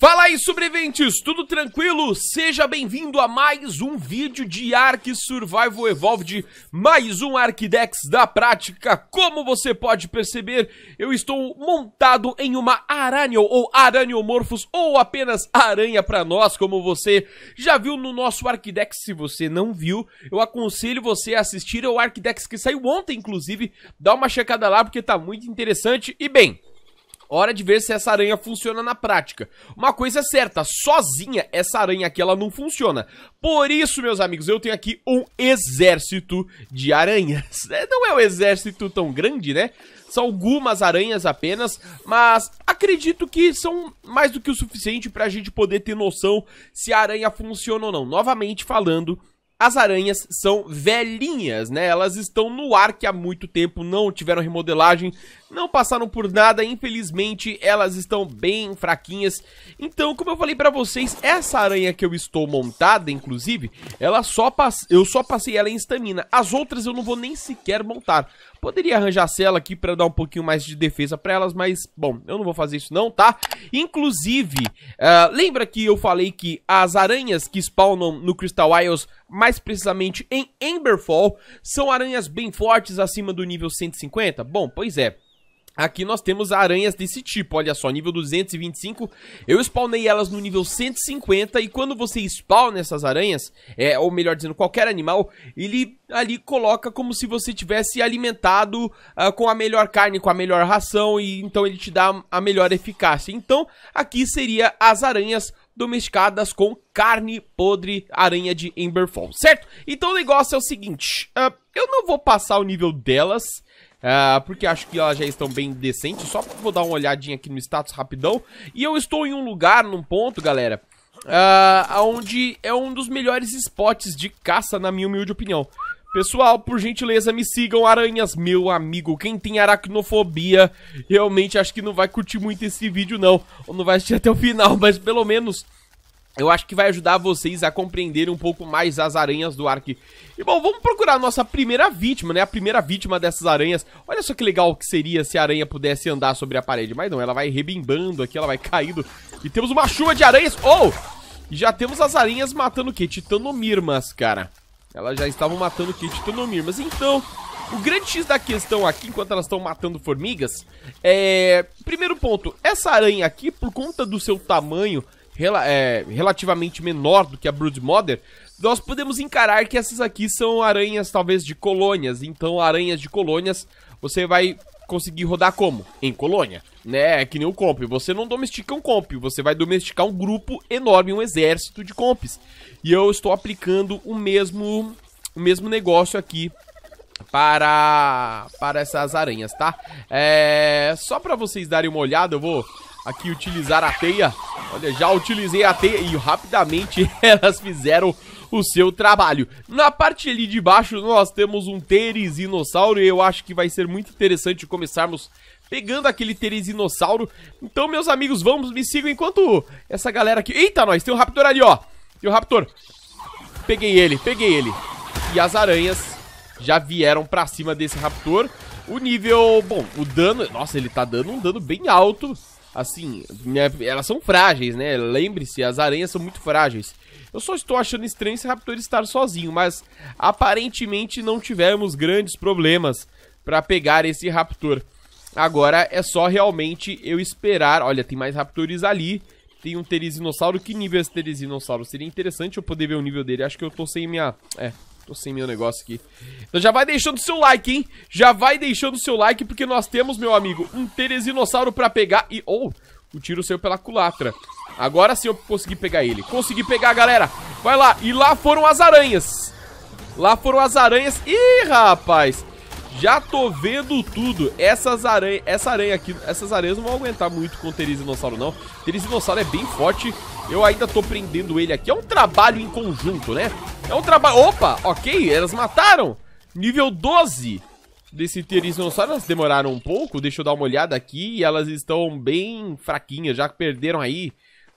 Fala aí, sobreviventes! Tudo tranquilo? Seja bem-vindo a mais um vídeo de Ark Survival Evolved, mais um Arquidex da prática. Como você pode perceber, eu estou montado em uma aranha ou araniomorphos ou apenas aranha para nós, como você já viu no nosso Arquidex. Se você não viu, eu aconselho você a assistir ao Arquidex que saiu ontem, inclusive. Dá uma checada lá porque tá muito interessante. E bem, Hora de ver se essa aranha funciona na prática. Uma coisa é certa, sozinha essa aranha aqui ela não funciona. Por isso, meus amigos, eu tenho aqui um exército de aranhas. É, não é um exército tão grande, né? São algumas aranhas apenas, mas acredito que são mais do que o suficiente para a gente poder ter noção se a aranha funciona ou não. Novamente falando as aranhas são velhinhas, né? Elas estão no ar que há muito tempo não tiveram remodelagem, não passaram por nada, infelizmente elas estão bem fraquinhas. Então, como eu falei pra vocês, essa aranha que eu estou montada, inclusive, ela só pass... eu só passei ela em estamina. As outras eu não vou nem sequer montar. Poderia arranjar a cela aqui pra dar um pouquinho mais de defesa pra elas, mas, bom, eu não vou fazer isso não, tá? Inclusive, uh, lembra que eu falei que as aranhas que spawnam no Crystal Isles, mais precisamente em Emberfall, são aranhas bem fortes acima do nível 150? Bom, pois é. Aqui nós temos aranhas desse tipo, olha só, nível 225, eu spawnei elas no nível 150 e quando você spawna essas aranhas, é, ou melhor dizendo, qualquer animal, ele ali coloca como se você tivesse alimentado uh, com a melhor carne, com a melhor ração e então ele te dá a melhor eficácia. Então aqui seria as aranhas domesticadas com carne podre aranha de Emberfall, certo? Então o negócio é o seguinte, uh, eu não vou passar o nível delas, uh, porque acho que elas já estão bem decentes, só vou dar uma olhadinha aqui no status rapidão, e eu estou em um lugar, num ponto, galera, uh, onde é um dos melhores spots de caça, na minha humilde opinião. Pessoal, por gentileza, me sigam, aranhas, meu amigo. Quem tem aracnofobia, realmente acho que não vai curtir muito esse vídeo, não. Ou não vai assistir até o final, mas pelo menos eu acho que vai ajudar vocês a compreenderem um pouco mais as aranhas do Ark. E bom, vamos procurar a nossa primeira vítima, né? A primeira vítima dessas aranhas. Olha só que legal que seria se a aranha pudesse andar sobre a parede. Mas não, ela vai rebimbando aqui, ela vai caindo. E temos uma chuva de aranhas. Oh! E já temos as aranhas matando o quê? Titanomirmas, cara. Elas já estavam matando Kit Tonomir, mas então... O grande X da questão aqui, enquanto elas estão matando formigas, é... Primeiro ponto, essa aranha aqui, por conta do seu tamanho rela é, relativamente menor do que a Broodmother, nós podemos encarar que essas aqui são aranhas talvez de colônias. Então, aranhas de colônias, você vai conseguir rodar como? Em colônia. Né? É que nem o comp. Você não domestica um comp, você vai domesticar um grupo enorme, um exército de comps. E eu estou aplicando o mesmo, o mesmo negócio aqui para para essas aranhas, tá? É, só para vocês darem uma olhada, eu vou aqui utilizar a teia. Olha, já utilizei a teia e rapidamente elas fizeram o seu trabalho. Na parte ali de baixo nós temos um Teresinossauro e eu acho que vai ser muito interessante começarmos pegando aquele Teresinossauro. Então, meus amigos, vamos, me sigam enquanto essa galera aqui... Eita, nós, tem um Raptor ali, ó. Tem um Raptor. Peguei ele, peguei ele. E as aranhas já vieram pra cima desse Raptor. O nível... Bom, o dano... Nossa, ele tá dando um dano bem alto. Assim, né, elas são frágeis, né? Lembre-se, as aranhas são muito frágeis. Eu só estou achando estranho esse Raptor estar sozinho, mas aparentemente não tivemos grandes problemas para pegar esse Raptor. Agora é só realmente eu esperar. Olha, tem mais Raptores ali. Tem um Teresinossauro. Que nível é esse Teresinossauro? Seria interessante eu poder ver o nível dele. Acho que eu tô sem minha... É, Tô sem meu negócio aqui. Então já vai deixando o seu like, hein? Já vai deixando o seu like, porque nós temos, meu amigo, um Teresinossauro pra pegar e... Oh, o tiro saiu pela culatra. Agora sim eu consegui pegar ele. Consegui pegar, galera. Vai lá. E lá foram as aranhas. Lá foram as aranhas. Ih, rapaz. Já tô vendo tudo. Essas aranhas essa aranha aqui, essas aranhas não vão aguentar muito com o Teresinossauro, não. O Teresinossauro é bem forte. Eu ainda tô prendendo ele aqui. É um trabalho em conjunto, né? É um trabalho... Opa, ok. Elas mataram. Nível 12 desse elas demoraram um pouco, deixa eu dar uma olhada aqui, elas estão bem fraquinhas, já perderam aí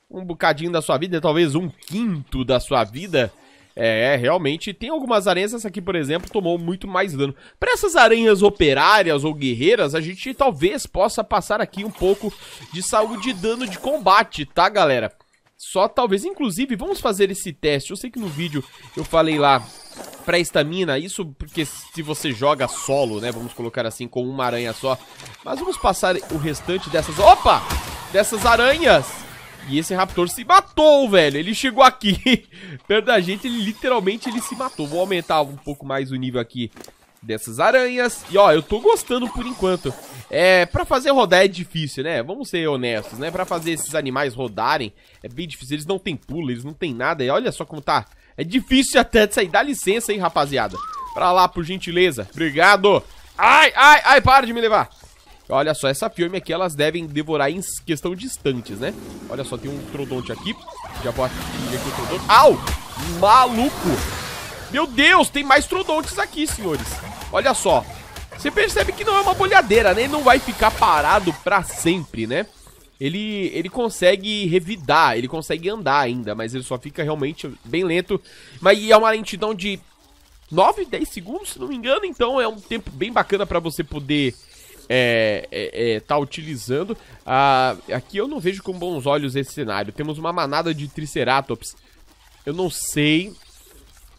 um bocadinho da sua vida, talvez um quinto da sua vida. É, realmente, tem algumas aranhas, essa aqui, por exemplo, tomou muito mais dano. Para essas aranhas operárias ou guerreiras, a gente talvez possa passar aqui um pouco de saúde e dano de combate, tá, galera? Só talvez, inclusive, vamos fazer esse teste. Eu sei que no vídeo eu falei lá pra estamina, isso porque se você joga solo, né, vamos colocar assim, com uma aranha só. Mas vamos passar o restante dessas... Opa! Dessas aranhas! E esse Raptor se matou, velho. Ele chegou aqui perto da gente, ele literalmente ele se matou. Vou aumentar um pouco mais o nível aqui dessas aranhas. E ó, eu tô gostando por enquanto. É, pra fazer rodar é difícil, né? Vamos ser honestos, né? Pra fazer esses animais rodarem é bem difícil. Eles não tem pulo, eles não tem nada. E olha só como tá. É difícil até de sair. Dá licença, hein, rapaziada. Pra lá, por gentileza. Obrigado. Ai, ai, ai, para de me levar. Olha só, essa firme aqui, elas devem devorar em questão de instantes, né? Olha só, tem um trodonte aqui. Já pode aqui o trodonte. Au! Maluco! Meu Deus, tem mais trodontes aqui, senhores. Olha só, você percebe que não é uma bolhadeira, né? Ele não vai ficar parado pra sempre, né? Ele, ele consegue revidar, ele consegue andar ainda, mas ele só fica realmente bem lento. Mas é uma lentidão de 9, 10 segundos, se não me engano. Então é um tempo bem bacana pra você poder é, é, é, tá utilizando. Ah, aqui eu não vejo com bons olhos esse cenário. Temos uma manada de Triceratops. Eu não sei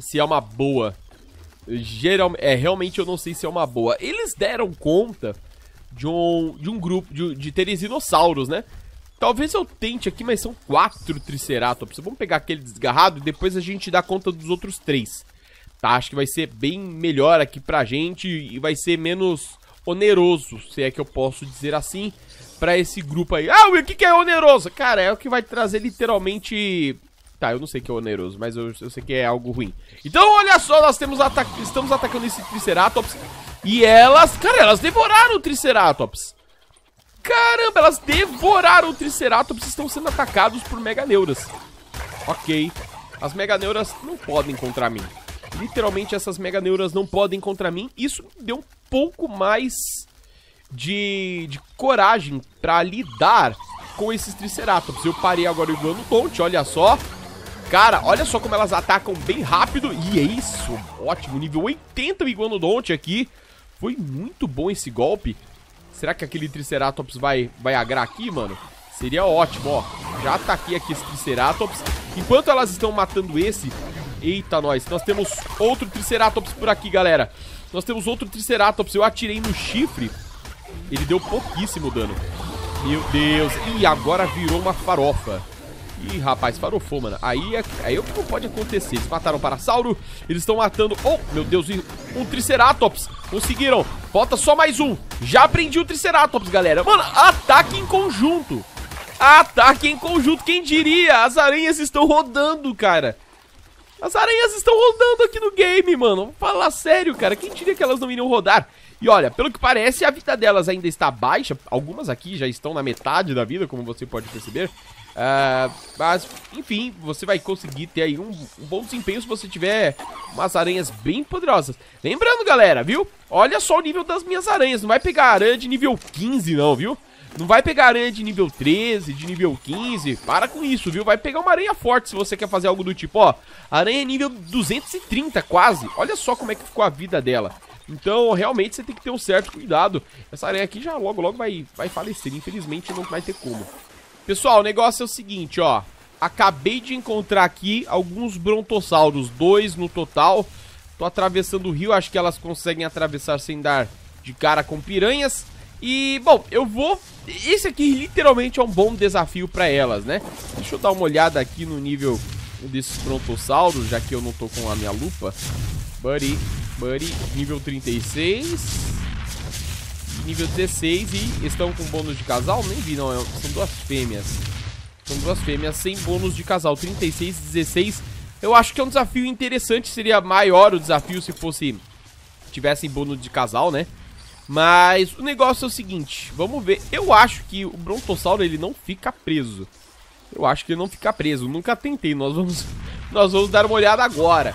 se é uma boa geral, é, realmente eu não sei se é uma boa. Eles deram conta de um, de um grupo, de, de né? Talvez eu tente aqui, mas são quatro Triceratops. Vamos pegar aquele desgarrado e depois a gente dá conta dos outros três. Tá, acho que vai ser bem melhor aqui pra gente e vai ser menos oneroso, se é que eu posso dizer assim, pra esse grupo aí. Ah, o que, que é oneroso? Cara, é o que vai trazer literalmente Tá, eu não sei que é oneroso, mas eu, eu sei que é algo ruim. Então, olha só, nós temos ata estamos atacando esse Triceratops. E elas... Cara, elas devoraram o Triceratops. Caramba, elas devoraram o Triceratops. Estão sendo atacados por Meganeuras. Ok. As Meganeuras não podem contra mim. Literalmente, essas Meganeuras não podem contra mim. Isso me deu um pouco mais de, de coragem pra lidar com esses Triceratops. Eu parei agora o Glonodonte, olha só. Cara, olha só como elas atacam bem rápido. E é isso, ótimo. Nível 80 o Iguanodonte aqui. Foi muito bom esse golpe. Será que aquele Triceratops vai, vai agrar aqui, mano? Seria ótimo, ó. Já ataquei tá aqui esse Triceratops. Enquanto elas estão matando esse... Eita, nós. Nós temos outro Triceratops por aqui, galera. Nós temos outro Triceratops. Eu atirei no chifre. Ele deu pouquíssimo dano. Meu Deus. E agora virou uma farofa. Ih, rapaz, farofou, mano. Aí é, aí é o que não pode acontecer. Eles mataram o Parasauro. Eles estão matando... Oh, meu Deus. Um Triceratops. Conseguiram. Falta só mais um. Já aprendi o Triceratops, galera. Mano, ataque em conjunto. Ataque em conjunto. Quem diria? As aranhas estão rodando, cara. As aranhas estão rodando aqui no game, mano. Fala sério, cara. Quem diria que elas não iriam rodar? E olha, pelo que parece, a vida delas ainda está baixa. Algumas aqui já estão na metade da vida, como você pode perceber. Uh, mas, enfim, você vai conseguir ter aí um, um, bom desempenho se você tiver umas aranhas bem poderosas. Lembrando, galera, viu? Olha só o nível das minhas aranhas. Não vai pegar aranha de nível 15, não, viu? Não vai pegar aranha de nível 13, de nível 15. Para com isso, viu? Vai pegar uma aranha forte se você quer fazer algo do tipo, ó. Aranha nível 230, quase. Olha só como é que ficou a vida dela. Então, realmente, você tem que ter um certo cuidado. Essa aranha aqui já logo, logo vai, vai falecer. Infelizmente, não vai ter como. Pessoal, o negócio é o seguinte, ó. Acabei de encontrar aqui alguns brontossauros, dois no total. Tô atravessando o rio, acho que elas conseguem atravessar sem dar de cara com piranhas. E, bom, eu vou... Esse aqui literalmente é um bom desafio pra elas, né? Deixa eu dar uma olhada aqui no nível desses brontossauros, já que eu não tô com a minha lupa. Buddy, buddy, nível 36 nível 16 e estão com bônus de casal? Nem vi, não. É são duas fêmeas. São duas fêmeas sem bônus de casal. 36, 16. Eu acho que é um desafio interessante. Seria maior o desafio se fosse... Tivessem bônus de casal, né? Mas o negócio é o seguinte. Vamos ver. Eu acho que o Brontossauro, ele não fica preso. Eu acho que ele não fica preso. Nunca tentei. Nós vamos, nós vamos dar uma olhada agora.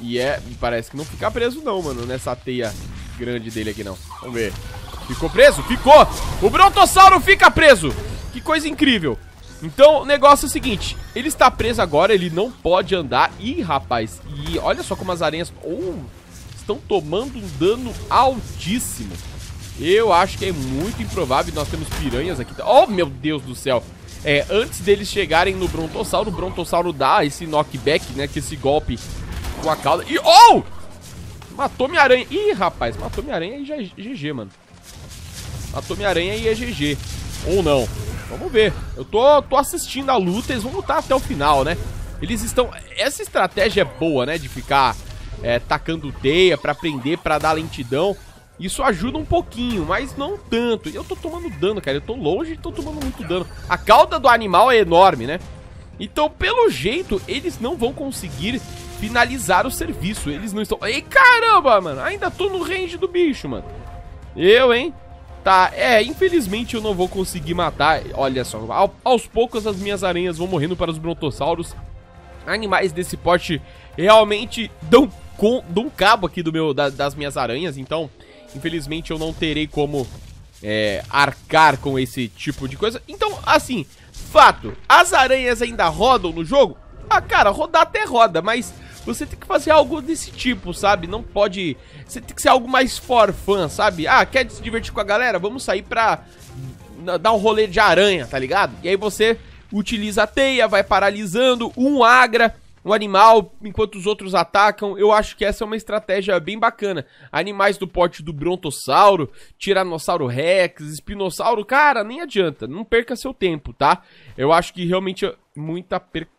E é... Parece que não fica preso não, mano. Nessa teia grande dele aqui, não. Vamos ver. Ficou preso? Ficou! O brontossauro fica preso! Que coisa incrível! Então, o negócio é o seguinte. Ele está preso agora, ele não pode andar. Ih, rapaz. E olha só como as aranhas... Oh, estão tomando um dano altíssimo. Eu acho que é muito improvável. Nós temos piranhas aqui. Oh, meu Deus do céu. É, antes deles chegarem no Brontossauro, o Brontossauro dá esse knockback, né? Que esse golpe com a cauda. E. Oh! Matou minha aranha. Ih, rapaz, matou minha aranha e já é GG, mano. Matou minha aranha e é GG. Ou não. Vamos ver. Eu tô, tô assistindo a luta, eles vão lutar até o final, né? Eles estão... Essa estratégia é boa, né? De ficar é, tacando teia pra prender, pra dar lentidão. Isso ajuda um pouquinho, mas não tanto. Eu tô tomando dano, cara. Eu tô longe e tô tomando muito dano. A cauda do animal é enorme, né? Então, pelo jeito, eles não vão conseguir finalizar o serviço. Eles não estão... Ei, caramba, mano! Ainda tô no range do bicho, mano. Eu, hein? Tá, é, infelizmente eu não vou conseguir matar. Olha só, ao, aos poucos as minhas aranhas vão morrendo para os brontossauros. Animais desse porte realmente dão, com, dão cabo aqui do meu, da, das minhas aranhas. Então, infelizmente eu não terei como é, arcar com esse tipo de coisa. Então, assim, fato, as aranhas ainda rodam no jogo? Ah, cara, rodar até roda, mas você tem que fazer algo desse tipo, sabe? Não pode. Você tem que ser algo mais forfã, sabe? Ah, quer se divertir com a galera? Vamos sair pra dar um rolê de aranha, tá ligado? E aí você utiliza a teia, vai paralisando, um agra um animal enquanto os outros atacam. Eu acho que essa é uma estratégia bem bacana. Animais do porte do brontossauro, tiranossauro rex, espinossauro, cara, nem adianta, não perca seu tempo, tá? Eu acho que realmente é muita perca,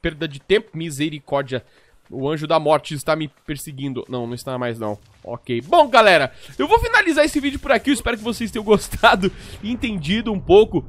perda de tempo, misericórdia o anjo da morte está me perseguindo. Não, não está mais não. Ok. Bom, galera, eu vou finalizar esse vídeo por aqui. Eu espero que vocês tenham gostado e entendido um pouco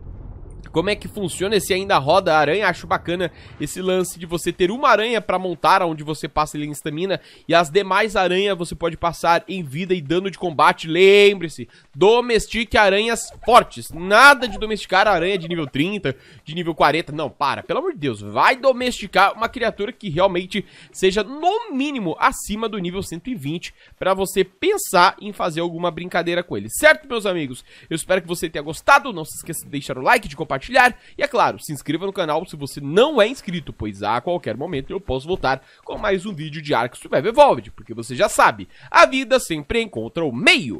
como é que funciona esse ainda roda aranha. Acho bacana esse lance de você ter uma aranha para montar, onde você passa ele em estamina, e as demais aranhas você pode passar em vida e dano de combate. Lembre-se, domestique aranhas fortes. Nada de domesticar aranha de nível 30, de nível 40. Não, para, pelo amor de Deus. Vai domesticar uma criatura que realmente seja, no mínimo, acima do nível 120, para você pensar em fazer alguma brincadeira com ele. Certo, meus amigos? Eu espero que você tenha gostado. Não se esqueça de deixar o like, de compartilhar compartilhar. E é claro, se inscreva no canal se você não é inscrito, pois a qualquer momento eu posso voltar com mais um vídeo de Ark Survival Evolved, porque você já sabe, a vida sempre encontra o meio.